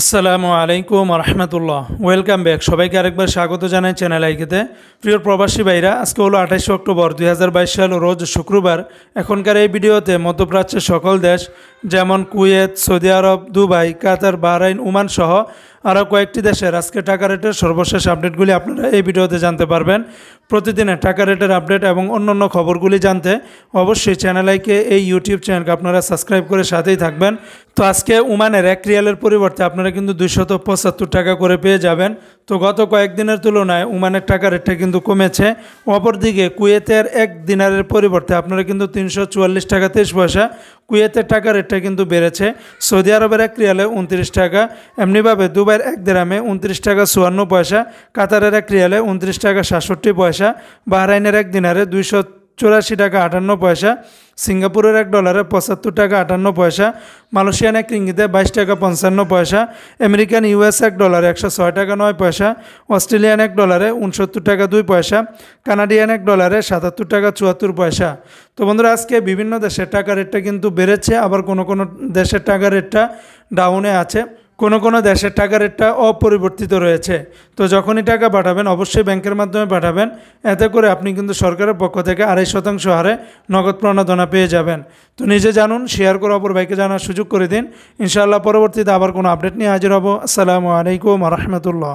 আসসালামু আলাইকুম রহমতুল্লাহ welcome back সবাইকে আরেকবার স্বাগত জানাই চ্যানেল আইকেতে প্রিয় প্রবাসী ভাইরা আজকে হলো আঠাশে অক্টোবর দুই সাল রোজ শুক্রবার এখনকার এই ভিডিওতে মধ্যপ্রাচ্যের সকল দেশ যেমন Kuwait Saudi Arabia Dubai Qatar Bahrain Oman সহ আরও কয়েকটি দেশের আজকে টাকা রেটের সর্বশেষ আপডেটগুলি আপনারা এই ভিডিওতে জানতে পারবেন প্রতিদিনের টাকা রেটের আপডেট এবং অন্যান্য খবরগুলি জানতে অবশ্যই চ্যানেলাইকে এই ইউটিউব চ্যানেলকে আপনারা সাবস্ক্রাইব করে সাথেই থাকবেন তো আজকে ওমানের এক রিয়ালের পরিবর্তে আপনারা কিন্তু দুইশত পঁচাত্তর টাকা করে পেয়ে যাবেন তো গত কয়েকদিনের তুলনায় ওমানের টাকা রেটটা কিন্তু কমেছে অপরদিকে কুয়েতের এক দিনারের পরিবর্তে আপনারা কিন্তু তিনশো চুয়াল্লিশ টাকা তেইশ পয়সা কুয়েতের টাকা রেটটা কিন্তু বেড়েছে সৌদি আরবের এক রিয়ালে উনত্রিশ টাকা এমনিভাবে দুবাইয়ের এক দেরামে উনত্রিশ টাকা চুয়ান্ন পয়সা কাতারের এক রিয়ালে উনত্রিশ টাকা সাতষট্টি পয়সা বাহরাইনের এক দিনারে দুইশো চুরাশি টাকা আটান্ন পয়সা সিঙ্গাপুরের এক ডলারে পঁচাত্তর টাকা আটান্ন পয়সা মালয়েশিয়ান এক রিঙ্গিতে বাইশ টাকা পঞ্চান্ন পয়সা আমেরিকান ইউএস এক ডলারে একশো ছয় টাকা নয় পয়সা অস্ট্রেলিয়ান এক ডলারে উনসত্তর টাকা দুই পয়সা কানাডিয়ান এক ডলারে সাতাত্তর টাকা চুয়াত্তর পয়সা তো বন্ধুরা আজকে বিভিন্ন দেশের টাকা রেটটা কিন্তু বেড়েছে আবার কোনো কোনো দেশের টাকা রেটটা ডাউনে আছে কোনো কোনো দেশের টাকার রেটটা অপরিবর্তিত রয়েছে তো যখনই টাকা পাঠাবেন অবশ্যই ব্যাংকের মাধ্যমে পাঠাবেন এতে করে আপনি কিন্তু সরকারের পক্ষ থেকে আড়াই শতাংশ হারে নগদ প্রণোদনা পেয়ে যাবেন তো নিজে জানুন শেয়ার করে অপর ভাইকে জানার সুযোগ করে দিন ইনশাআল্লাহ পরবর্তীতে আবার কোনো আপডেট নিয়ে হাজির হব আসসালামু আলাইকুম রহমতুল্লাহ